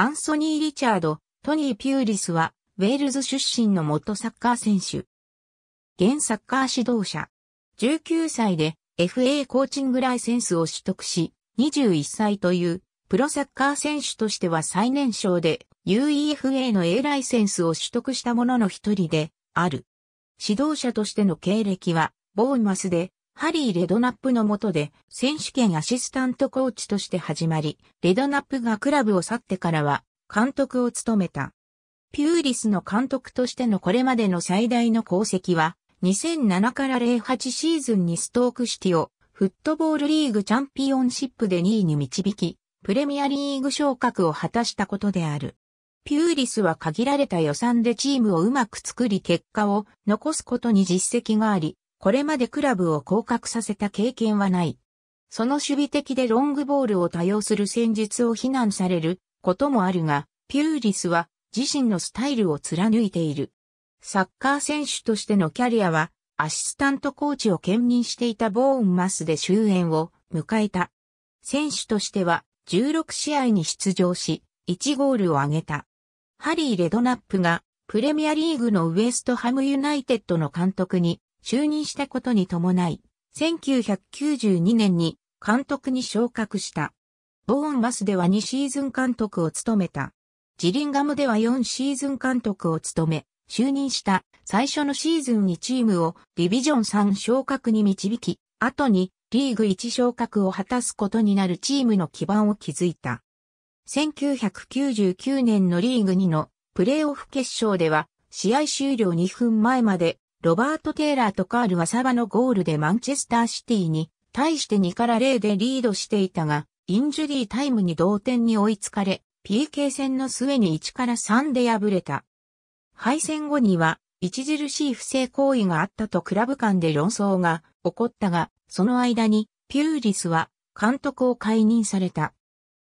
アンソニー・リチャード、トニー・ピューリスは、ウェールズ出身の元サッカー選手。現サッカー指導者。19歳で FA コーチングライセンスを取得し、21歳というプロサッカー選手としては最年少で UEFA の A ライセンスを取得した者の一人である。指導者としての経歴は、ボーマスでハリー・レドナップの下で選手権アシスタントコーチとして始まり、レドナップがクラブを去ってからは監督を務めた。ピューリスの監督としてのこれまでの最大の功績は、2007から08シーズンにストークシティをフットボールリーグチャンピオンシップで2位に導き、プレミアリーグ昇格を果たしたことである。ピューリスは限られた予算でチームをうまく作り結果を残すことに実績があり、これまでクラブを降格させた経験はない。その守備的でロングボールを多用する戦術を非難されることもあるが、ピューリスは自身のスタイルを貫いている。サッカー選手としてのキャリアは、アシスタントコーチを兼任していたボーンマスで終焉を迎えた。選手としては16試合に出場し、1ゴールを挙げた。ハリー・レドナップがプレミアリーグのウエストハムユナイテッドの監督に就任したことに伴い、1992年に監督に昇格した。ボーンバスでは2シーズン監督を務めた。ジリンガムでは4シーズン監督を務め、就任した最初のシーズンにチームをディビジョン3昇格に導き、後にリーグ1昇格を果たすことになるチームの基盤を築いた。1999年のリーグ2のプレーオフ決勝では試合終了2分前までロバート・テイラーとカールワサバのゴールでマンチェスターシティに対して2から0でリードしていたが、インジュリータイムに同点に追いつかれ、PK 戦の末に1から3で敗れた。敗戦後には、著しい不正行為があったとクラブ間で論争が起こったが、その間に、ピューリスは監督を解任された。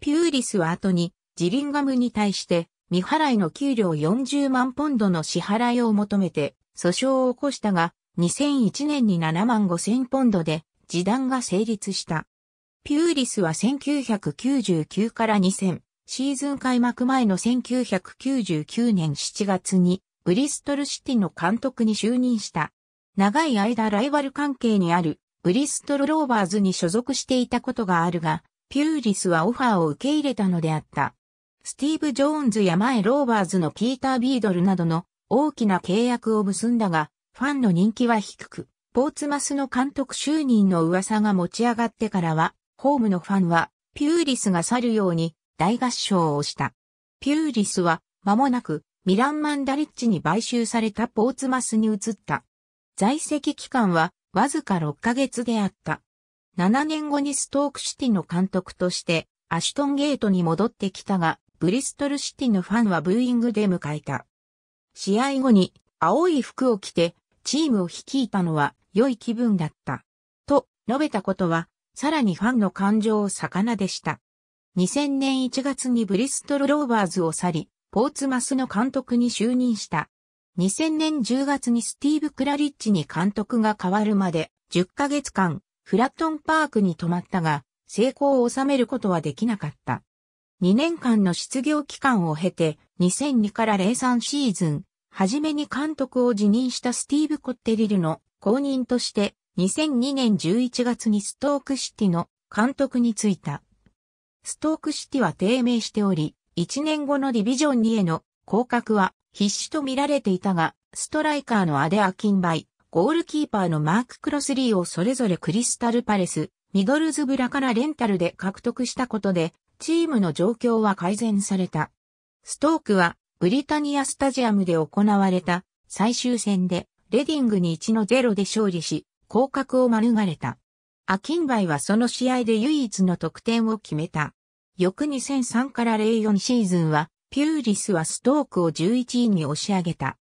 ピューリスは後に、ジリンガムに対して、未払いの給料40万ポンドの支払いを求めて、訴訟を起こしたが、2001年に7万5千ポンドで、示談が成立した。ピューリスは1999から2000、シーズン開幕前の1999年7月に、ブリストルシティの監督に就任した。長い間ライバル関係にある、ブリストルローバーズに所属していたことがあるが、ピューリスはオファーを受け入れたのであった。スティーブ・ジョーンズや前ローバーズのピーター・ビードルなどの大きな契約を結んだが、ファンの人気は低く、ポーツマスの監督就任の噂が持ち上がってからは、ホームのファンは、ピューリスが去るように大合唱をした。ピューリスは、間もなく、ミランマンダリッチに買収されたポーツマスに移った。在籍期間は、わずか6ヶ月であった。7年後にストークシティの監督として、アシュトンゲートに戻ってきたが、ブリストルシティのファンはブーイングで迎えた。試合後に青い服を着てチームを率いたのは良い気分だった。と述べたことは、さらにファンの感情を逆なでした。2000年1月にブリストルローバーズを去り、ポーツマスの監督に就任した。2000年10月にスティーブ・クラリッチに監督が変わるまで10ヶ月間フラットンパークに泊まったが成功を収めることはできなかった。2年間の失業期間を経て2002から03シーズン、はじめに監督を辞任したスティーブ・コッテリルの後任として2002年11月にストークシティの監督に就いた。ストークシティは低迷しており、1年後のディビジョン2への降格は必死と見られていたが、ストライカーのアデ・アキンバイ、ゴールキーパーのマーク・クロスリーをそれぞれクリスタルパレス、ミドルズブラからレンタルで獲得したことで、チームの状況は改善された。ストークはブリタニアスタジアムで行われた最終戦でレディングに1の0で勝利し、降格を免れた。アキンバイはその試合で唯一の得点を決めた。翌2003から04シーズンは、ピューリスはストークを11位に押し上げた。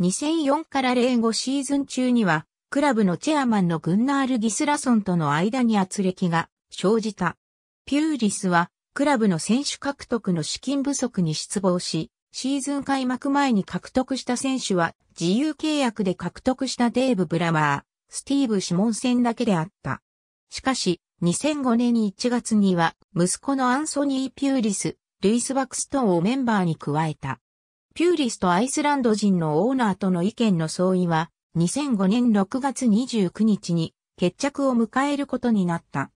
2004から05シーズン中には、クラブのチェアマンのグンナール・ギスラソンとの間に圧力が生じた。ピューリスはクラブの選手獲得の資金不足に失望し、シーズン開幕前に獲得した選手は、自由契約で獲得したデーブ・ブラワー、スティーブ・シモンセンだけであった。しかし、2005年1月には、息子のアンソニー・ピューリス、ルイス・バクストンをメンバーに加えた。ピューリスとアイスランド人のオーナーとの意見の相違は、2005年6月29日に決着を迎えることになった。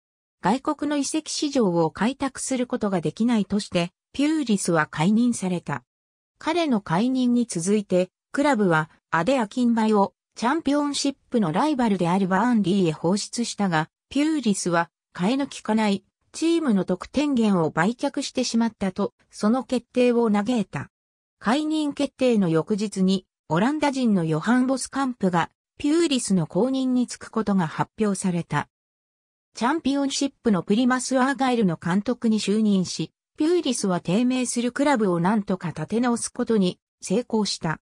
外国の遺跡市場を開拓することができないとして、ピューリスは解任された。彼の解任に続いて、クラブはアデア金イをチャンピオンシップのライバルであるバーンリーへ放出したが、ピューリスは替えのきかないチームの得点源を売却してしまったと、その決定を嘆いた。解任決定の翌日に、オランダ人のヨハン・ボスカンプが、ピューリスの公認に就くことが発表された。チャンピオンシップのプリマス・アーガイルの監督に就任し、ピューリスは低迷するクラブを何とか立て直すことに成功した。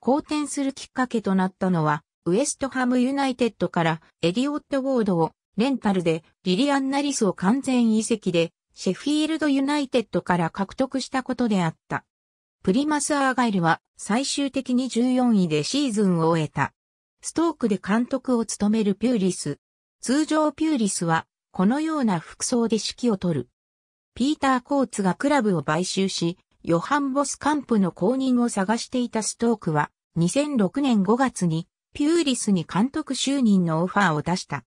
好転するきっかけとなったのは、ウエストハムユナイテッドからエディオット・ウォードをレンタルでリリアン・ナリスを完全移籍でシェフィールド・ユナイテッドから獲得したことであった。プリマス・アーガイルは最終的に14位でシーズンを終えた。ストークで監督を務めるピューリス通常ピューリスは、このような服装で指揮を取る。ピーター・コーツがクラブを買収し、ヨハン・ボスカンプの後任を探していたストークは、2006年5月に、ピューリスに監督就任のオファーを出した。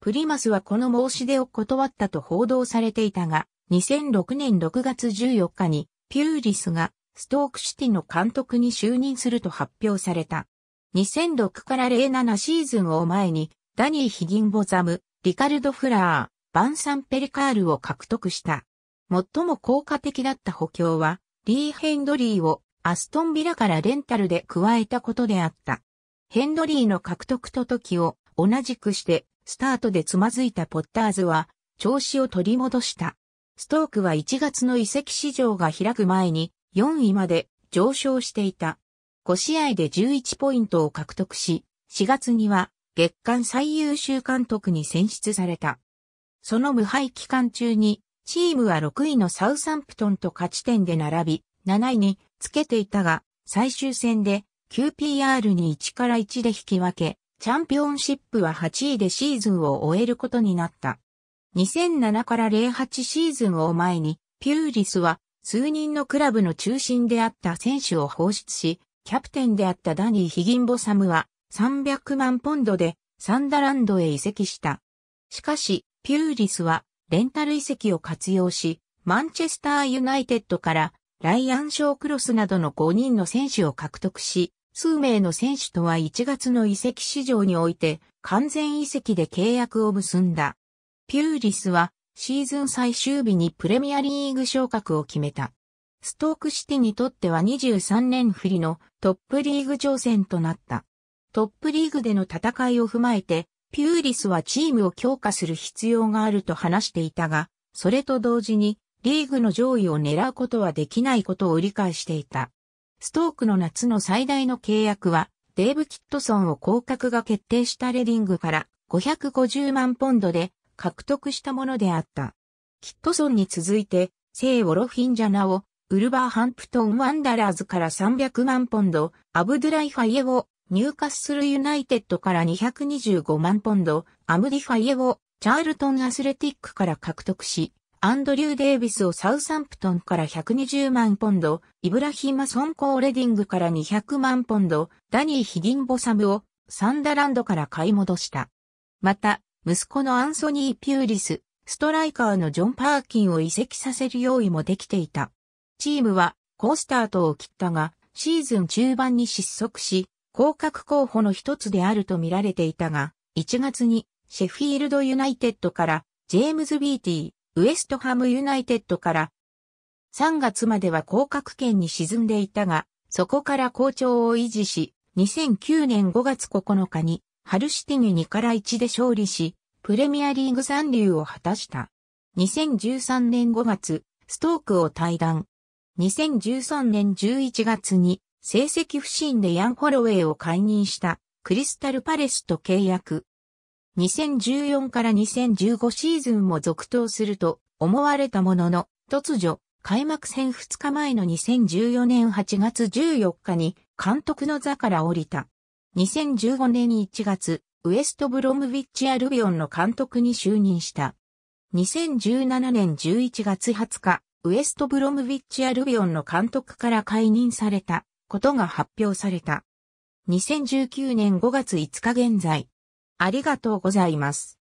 プリマスはこの申し出を断ったと報道されていたが、2006年6月14日に、ピューリスが、ストークシティの監督に就任すると発表された。2006から07シーズンを前に、ダニー・ヒギンボザム、リカルド・フラー、バンサン・ペリカールを獲得した。最も効果的だった補強は、リー・ヘンドリーをアストンビラからレンタルで加えたことであった。ヘンドリーの獲得と時を同じくして、スタートでつまずいたポッターズは、調子を取り戻した。ストークは1月の移籍市場が開く前に、4位まで上昇していた。5試合で11ポイントを獲得し、4月には月間最優秀監督に選出された。その無敗期間中に、チームは6位のサウサンプトンと勝ち点で並び、7位につけていたが、最終戦で QPR に1から1で引き分け、チャンピオンシップは8位でシーズンを終えることになった。2007から08シーズンを前に、ピューリスは数人のクラブの中心であった選手を放出し、キャプテンであったダニー・ヒギンボサムは300万ポンドでサンダランドへ移籍した。しかし、ピューリスはレンタル移籍を活用し、マンチェスターユナイテッドからライアン・ショー・クロスなどの5人の選手を獲得し、数名の選手とは1月の移籍市場において完全移籍で契約を結んだ。ピューリスはシーズン最終日にプレミアリーグ昇格を決めた。ストークシティにとっては23年振りのトップリーグ挑戦となった。トップリーグでの戦いを踏まえて、ピューリスはチームを強化する必要があると話していたが、それと同時に、リーグの上位を狙うことはできないことを理解していた。ストークの夏の最大の契約は、デーブ・キットソンを降格が決定したレディングから550万ポンドで獲得したものであった。キットソンに続いて、聖オロフィンジャナをウルバーハンプトン・ワンダラーズから300万ポンド、アブドゥライファイエをニューカッスルユナイテッドから225万ポンド、アムディファイエをチャールトンアスレティックから獲得し、アンドリュー・デイビスをサウサンプトンから120万ポンド、イブラヒマ・ソンコー・レディングから200万ポンド、ダニー・ヒディンボサムをサンダランドから買い戻した。また、息子のアンソニー・ピューリス、ストライカーのジョン・パーキンを移籍させる用意もできていた。チームは、ースタートを切ったが、シーズン中盤に失速し、降格候補の一つであると見られていたが、1月にシェフィールドユナイテッドからジェームズ・ビーティー、ウエストハム・ユナイテッドから3月までは降格圏に沈んでいたが、そこから好調を維持し、2009年5月9日にハルシティニ2から1で勝利し、プレミアリーグ残留を果たした。2013年5月、ストークを退団。2013年11月に成績不振でヤン・ホロウェイを解任したクリスタルパレスと契約。2014から2015シーズンも続投すると思われたものの、突如、開幕戦2日前の2014年8月14日に監督の座から降りた。2015年1月、ウエストブロムビッチアルビオンの監督に就任した。2017年11月20日、ウエストブロムビッチアルビオンの監督から解任された。ことが発表された。2019年5月5日現在。ありがとうございます。